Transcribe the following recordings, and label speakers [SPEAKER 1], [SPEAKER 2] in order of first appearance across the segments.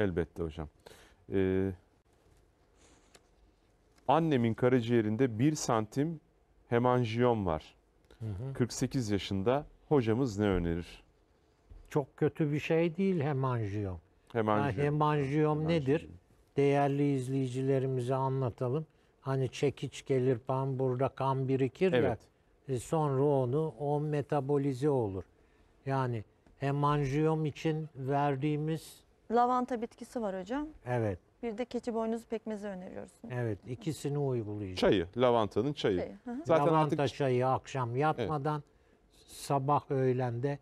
[SPEAKER 1] Elbette hocam. Ee, annemin karaciğerinde bir santim hemanjiyom var. Hı hı. 48 yaşında hocamız ne önerir?
[SPEAKER 2] Çok kötü bir şey değil hemanjiyom. Hemanjiyom, ha, hemanjiyom, nedir? Değerli izleyicilerimize anlatalım. Hani çekiç gelir burada kan birikir evet. ya. E, sonra onu o metabolize olur. Yani hemanjiyom için verdiğimiz
[SPEAKER 3] Lavanta bitkisi var hocam. Evet. Bir de keçi boynuzu pekmezi öneriyorsunuz.
[SPEAKER 2] Evet, ikisini uygulayacağız. Çayı, lavantanın çayı. Şey, Zaten Lavanta artık çayı akşam yatmadan sabah öğlende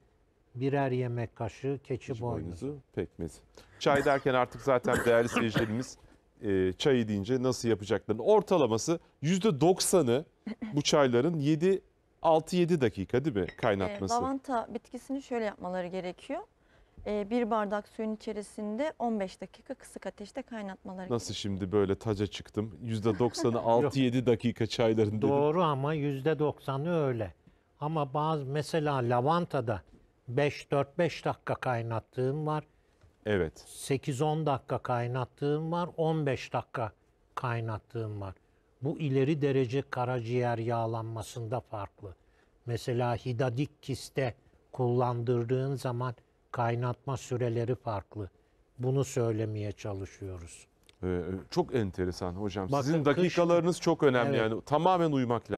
[SPEAKER 2] birer yemek kaşığı keçi, keçi boynuzu. boynuzu
[SPEAKER 1] pekmezi. Çay derken artık zaten değerli seyircilerimiz e, çayı deyince nasıl yapacaklarını ortalaması %90'ı bu çayların 7 6-7 dakika değil mi E, kaynatması?
[SPEAKER 3] lavanta bitkisini şöyle yapmaları gerekiyor. Ee, bir bardak suyun içerisinde 15 dakika kısık ateşte kaynatmaları Nasıl
[SPEAKER 1] şimdi böyle taca çıktım? %90'ı 6-7 dakika çayların dedim. Doğru
[SPEAKER 2] ama %90'ı öyle. Ama bazı mesela lavantada 5-4-5 dakika kaynattığım var. Evet. 8-10 dakika kaynattığım var. 15 dakika kaynattığım var. Bu ileri derece karaciğer yağlanmasında farklı. Mesela hidadik kiste kullandırdığın zaman kaynatma süreleri farklı. Bunu söylemeye çalışıyoruz.
[SPEAKER 1] Ee, çok enteresan hocam. Bakın, Sizin dakikalarınız kış- çok önemli Evet. yani tamamen uymak lazım.